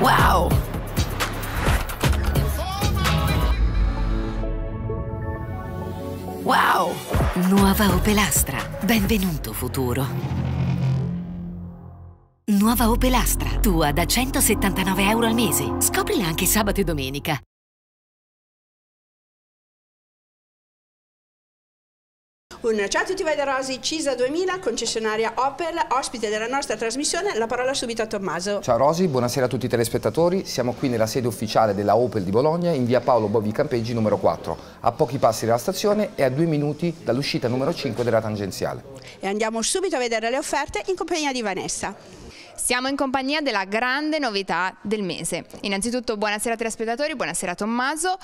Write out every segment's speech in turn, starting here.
Wow! Wow! Nuova Opelastra. Benvenuto futuro. Nuova Opelastra. tua da 179 euro al mese. Scoprila anche sabato e domenica. Un ciao a tutti voi da Rosi, Cisa 2000, concessionaria Opel, ospite della nostra trasmissione. La parola subito a Tommaso. Ciao Rosi, buonasera a tutti i telespettatori. Siamo qui nella sede ufficiale della Opel di Bologna, in via Paolo Bovi Campeggi numero 4, a pochi passi dalla stazione e a due minuti dall'uscita numero 5 della tangenziale. E andiamo subito a vedere le offerte in compagnia di Vanessa. Siamo in compagnia della grande novità del mese. Innanzitutto buonasera telespettatori, buonasera Tommaso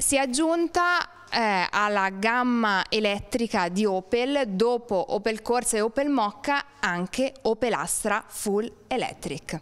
si è aggiunta eh, alla gamma elettrica di Opel, dopo Opel Corsa e Opel Mocca, anche Opel Astra Full Electric.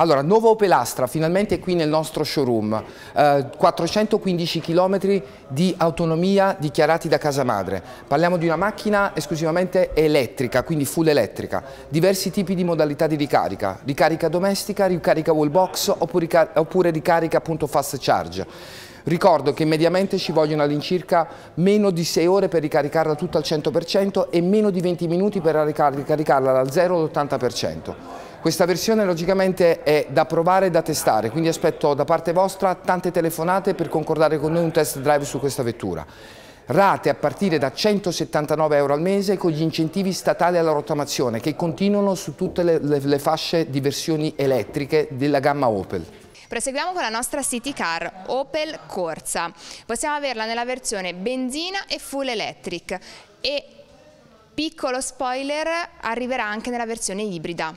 Allora, Nuova Opel Astra, finalmente qui nel nostro showroom, eh, 415 km di autonomia dichiarati da casa madre. Parliamo di una macchina esclusivamente elettrica, quindi full elettrica, diversi tipi di modalità di ricarica, ricarica domestica, ricarica wallbox oppure, oppure ricarica appunto fast charge. Ricordo che mediamente ci vogliono all'incirca meno di 6 ore per ricaricarla tutta al 100% e meno di 20 minuti per ricaricarla dal 0 all'80%. Questa versione logicamente è da provare e da testare, quindi aspetto da parte vostra tante telefonate per concordare con noi un test drive su questa vettura. Rate a partire da 179 euro al mese con gli incentivi statali alla rottamazione che continuano su tutte le, le, le fasce di versioni elettriche della gamma Opel. Proseguiamo con la nostra city car Opel Corsa. Possiamo averla nella versione benzina e full electric. Piccolo spoiler, arriverà anche nella versione ibrida.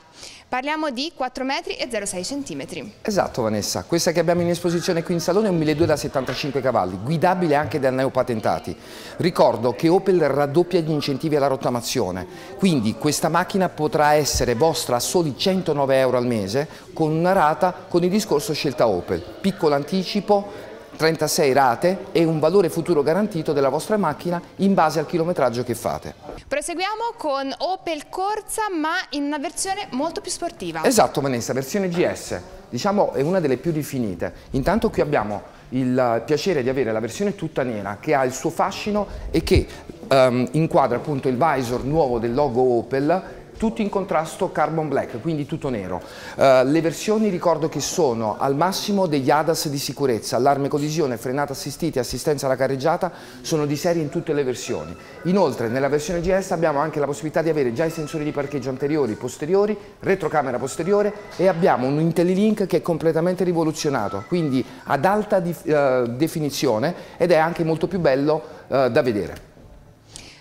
Parliamo di 4,06 metri e 0,6 cm. Esatto Vanessa, questa che abbiamo in esposizione qui in salone è un 1200 da 75 cavalli, guidabile anche da neopatentati. Ricordo che Opel raddoppia gli incentivi alla rottamazione, quindi questa macchina potrà essere vostra a soli 109 euro al mese con una rata con il discorso scelta Opel. Piccolo anticipo, 36 rate e un valore futuro garantito della vostra macchina in base al chilometraggio che fate. Proseguiamo con Opel Corsa ma in una versione molto più sportiva. Esatto Vanessa, versione GS, diciamo è una delle più rifinite. Intanto qui abbiamo il piacere di avere la versione tutta nera che ha il suo fascino e che um, inquadra appunto il visor nuovo del logo Opel tutto in contrasto carbon black, quindi tutto nero. Uh, le versioni ricordo che sono al massimo degli ADAS di sicurezza, allarme collisione, frenata assistita e assistenza alla carreggiata sono di serie in tutte le versioni. Inoltre nella versione GS abbiamo anche la possibilità di avere già i sensori di parcheggio anteriori, posteriori, retrocamera posteriore e abbiamo un IntelliLink che è completamente rivoluzionato, quindi ad alta uh, definizione ed è anche molto più bello uh, da vedere.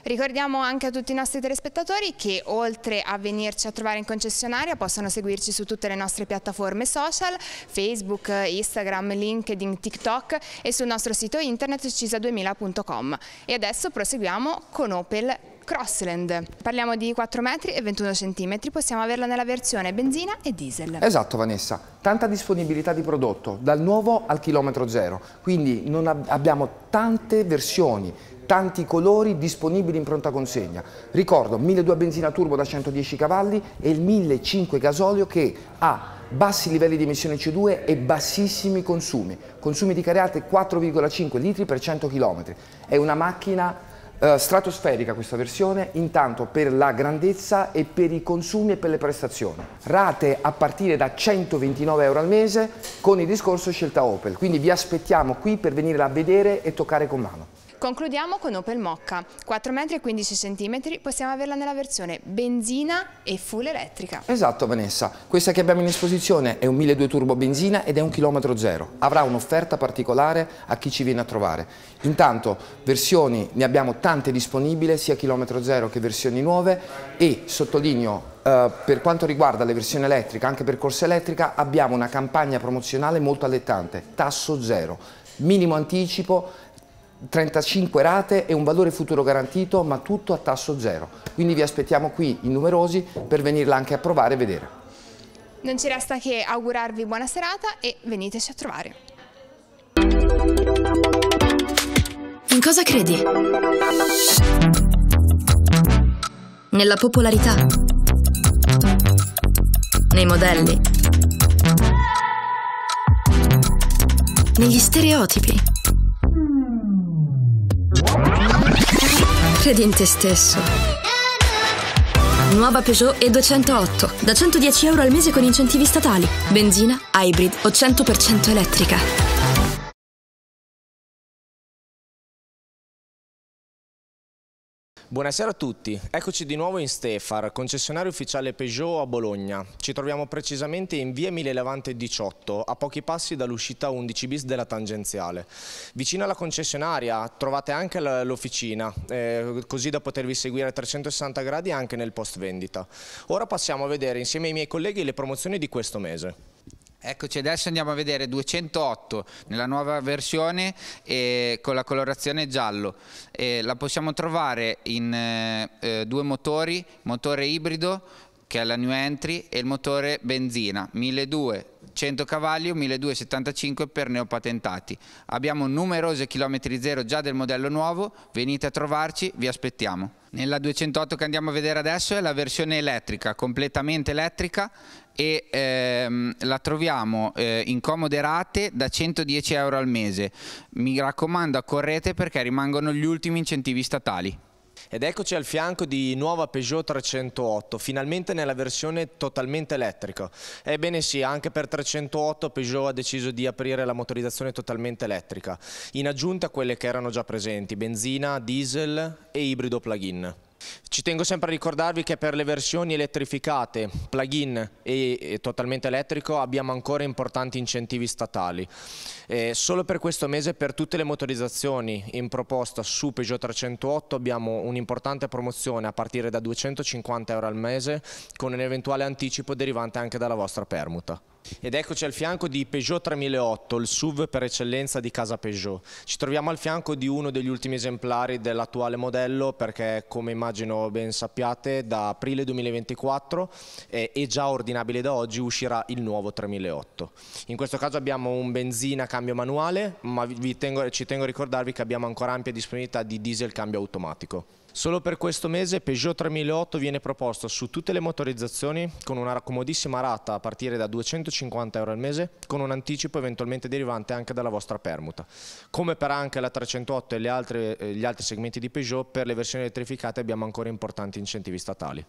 Ricordiamo anche a tutti i nostri telespettatori che oltre a venirci a trovare in concessionaria possono seguirci su tutte le nostre piattaforme social, Facebook, Instagram, LinkedIn, TikTok e sul nostro sito internet cisa2000.com. E adesso proseguiamo con Opel Crossland. Parliamo di 4 metri e 21 centimetri, possiamo averla nella versione benzina e diesel. Esatto Vanessa, tanta disponibilità di prodotto, dal nuovo al chilometro zero, quindi ab abbiamo tante versioni tanti colori disponibili in pronta consegna. Ricordo 1.200 benzina turbo da 110 cavalli e il 1.500 gasolio che ha bassi livelli di emissione CO2 e bassissimi consumi, consumi di caricate 4,5 litri per 100 km. È una macchina Uh, stratosferica questa versione, intanto per la grandezza e per i consumi e per le prestazioni. Rate a partire da 129 euro al mese con il discorso scelta Opel, quindi vi aspettiamo qui per venirla a vedere e toccare con mano. Concludiamo con Opel Mocca, 4,15 m e possiamo averla nella versione benzina e full elettrica. Esatto Vanessa, questa che abbiamo in esposizione è un 1200 turbo benzina ed è un chilometro zero, avrà un'offerta particolare a chi ci viene a trovare. Intanto versioni ne abbiamo tante disponibili, sia chilometro zero che versioni nuove e sottolineo Uh, per quanto riguarda le versioni elettriche, anche per corsa elettrica, abbiamo una campagna promozionale molto allettante, tasso zero, minimo anticipo 35 rate e un valore futuro garantito, ma tutto a tasso zero. Quindi vi aspettiamo qui in numerosi per venirla anche a provare e vedere. Non ci resta che augurarvi buona serata e veniteci a trovare. In cosa credi? Nella popolarità? Nei modelli? Negli stereotipi? Credi in te stesso. Nuova Peugeot E208, da 110 euro al mese con incentivi statali, benzina, hybrid o 100% elettrica. Buonasera a tutti, eccoci di nuovo in Stefar, concessionario ufficiale Peugeot a Bologna. Ci troviamo precisamente in via Milelevante 18, a pochi passi dall'uscita 11 bis della tangenziale. Vicino alla concessionaria trovate anche l'officina, eh, così da potervi seguire a 360 gradi anche nel post vendita. Ora passiamo a vedere insieme ai miei colleghi le promozioni di questo mese. Eccoci, adesso andiamo a vedere 208 nella nuova versione eh, con la colorazione giallo. Eh, la possiamo trovare in eh, eh, due motori, motore ibrido che è la New Entry e il motore benzina, 1200 cavalli, 1275 per neopatentati. Abbiamo numerose chilometri zero già del modello nuovo, venite a trovarci, vi aspettiamo. Nella 208 che andiamo a vedere adesso è la versione elettrica, completamente elettrica e ehm, la troviamo eh, in comode rate da 110 euro al mese. Mi raccomando, accorrete perché rimangono gli ultimi incentivi statali. Ed eccoci al fianco di nuova Peugeot 308, finalmente nella versione totalmente elettrica. Ebbene sì, anche per 308 Peugeot ha deciso di aprire la motorizzazione totalmente elettrica, in aggiunta a quelle che erano già presenti, benzina, diesel e ibrido plug-in. Ci tengo sempre a ricordarvi che per le versioni elettrificate, plug-in e totalmente elettrico abbiamo ancora importanti incentivi statali. Eh, solo per questo mese per tutte le motorizzazioni in proposta su Peugeot 308 abbiamo un'importante promozione a partire da 250 euro al mese con un eventuale anticipo derivante anche dalla vostra permuta. Ed eccoci al fianco di Peugeot 3008, il SUV per eccellenza di casa Peugeot. Ci troviamo al fianco di uno degli ultimi esemplari dell'attuale modello perché come immagino ben sappiate da aprile 2024 eh, è già ordinabile da oggi uscirà il nuovo 3008. In questo caso abbiamo un benzina cambio manuale ma tengo, ci tengo a ricordarvi che abbiamo ancora ampia disponibilità di diesel cambio automatico. Solo per questo mese Peugeot 3008 viene proposto su tutte le motorizzazioni con una comodissima rata a partire da 250 50 euro al mese con un anticipo eventualmente derivante anche dalla vostra permuta. Come per anche la 308 e altre, eh, gli altri segmenti di Peugeot, per le versioni elettrificate abbiamo ancora importanti incentivi statali.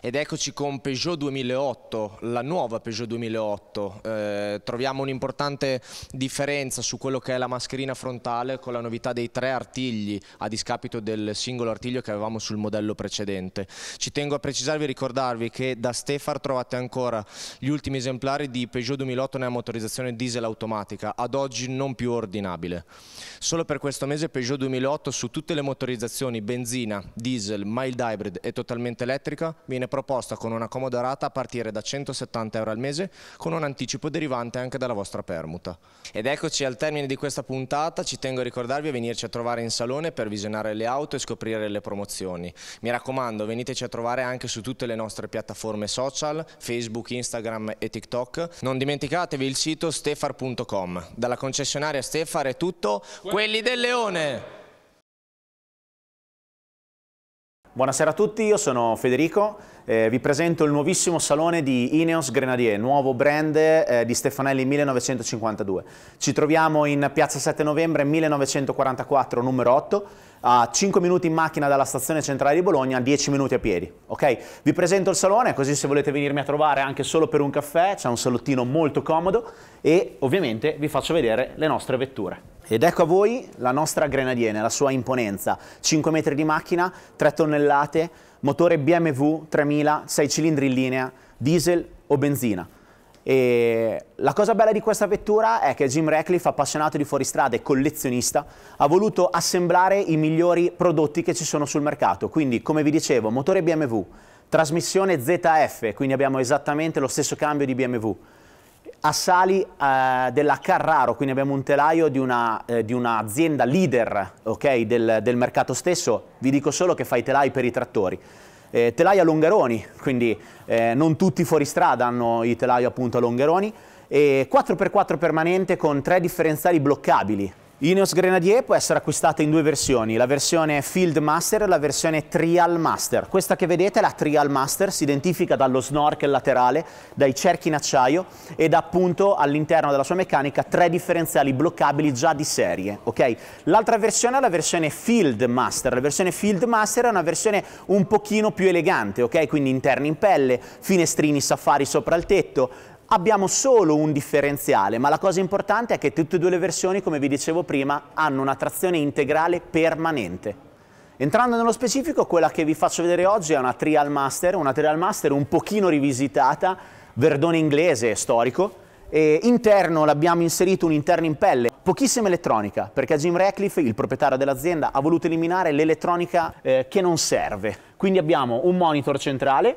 Ed eccoci con Peugeot 2008, la nuova Peugeot 2008. Eh, troviamo un'importante differenza su quello che è la mascherina frontale con la novità dei tre artigli a discapito del singolo artiglio che avevamo sul modello precedente. Ci tengo a precisarvi e ricordarvi che da Stefar trovate ancora gli ultimi esemplari di di Peugeot 2008 nella motorizzazione diesel automatica, ad oggi non più ordinabile. Solo per questo mese Peugeot 2008 su tutte le motorizzazioni benzina, diesel, mild hybrid e totalmente elettrica viene proposta con una comoda rata a partire da 170 euro al mese con un anticipo derivante anche dalla vostra permuta. Ed eccoci al termine di questa puntata, ci tengo a ricordarvi a venirci a trovare in salone per visionare le auto e scoprire le promozioni. Mi raccomando veniteci a trovare anche su tutte le nostre piattaforme social, Facebook, Instagram e TikTok non dimenticatevi il sito stefar.com. Dalla concessionaria Stefar è tutto. Quelli del Leone! Buonasera a tutti, io sono Federico, eh, vi presento il nuovissimo salone di Ineos Grenadier, nuovo brand eh, di Stefanelli 1952. Ci troviamo in Piazza 7 Novembre 1944 numero 8, a 5 minuti in macchina dalla stazione centrale di Bologna, 10 minuti a piedi. Ok, Vi presento il salone, così se volete venirmi a trovare anche solo per un caffè, c'è un salottino molto comodo e ovviamente vi faccio vedere le nostre vetture. Ed ecco a voi la nostra Grenadiene, la sua imponenza. 5 metri di macchina, 3 tonnellate, motore BMW 3000, 6 cilindri in linea, diesel o benzina. E la cosa bella di questa vettura è che Jim Ratcliffe, appassionato di fuoristrada e collezionista, ha voluto assemblare i migliori prodotti che ci sono sul mercato. Quindi, come vi dicevo, motore BMW, trasmissione ZF, quindi abbiamo esattamente lo stesso cambio di BMW, assali eh, della Carraro, quindi abbiamo un telaio di, un'azienda eh, un leader okay, del, del, mercato stesso, vi dico solo che fa i telai per i trattori. Eh, telai a Longheroni, quindi eh, non tutti fuori strada hanno i telai appunto a Longheroni. e 4x4 permanente con tre differenziali bloccabili, Ineos Grenadier può essere acquistata in due versioni, la versione Field Master e la versione Trial Master. Questa che vedete, la Trial Master, si identifica dallo snorkel laterale, dai cerchi in acciaio e ed appunto all'interno della sua meccanica tre differenziali bloccabili già di serie. Okay? L'altra versione è la versione Field Master. La versione Field Master è una versione un pochino più elegante, okay? quindi interni in pelle, finestrini safari sopra il tetto, abbiamo solo un differenziale, ma la cosa importante è che tutte e due le versioni, come vi dicevo prima, hanno una trazione integrale permanente. Entrando nello specifico, quella che vi faccio vedere oggi è una Trial Master, una Trial Master un pochino rivisitata, verdone inglese storico, e interno l'abbiamo inserito un interno in pelle, pochissima elettronica, perché Jim Ratcliffe, il proprietario dell'azienda, ha voluto eliminare l'elettronica eh, che non serve. Quindi abbiamo un monitor centrale,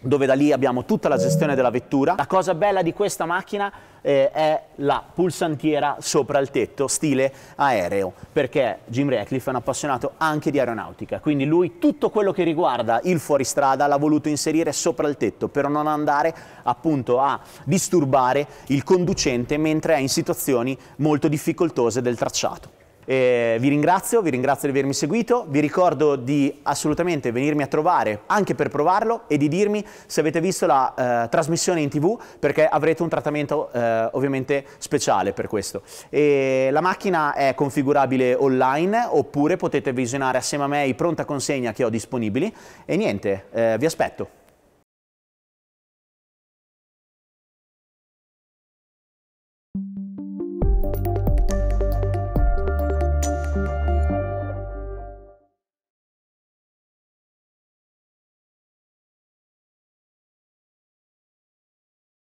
dove da lì abbiamo tutta la gestione della vettura. La cosa bella di questa macchina eh, è la pulsantiera sopra il tetto, stile aereo, perché Jim Ratcliffe è un appassionato anche di aeronautica, quindi lui tutto quello che riguarda il fuoristrada l'ha voluto inserire sopra il tetto per non andare appunto a disturbare il conducente mentre è in situazioni molto difficoltose del tracciato. Eh, vi ringrazio, vi ringrazio di avermi seguito, vi ricordo di assolutamente venirmi a trovare anche per provarlo e di dirmi se avete visto la eh, trasmissione in tv perché avrete un trattamento eh, ovviamente speciale per questo. E la macchina è configurabile online oppure potete visionare assieme a me i pronta consegna che ho disponibili e niente, eh, vi aspetto.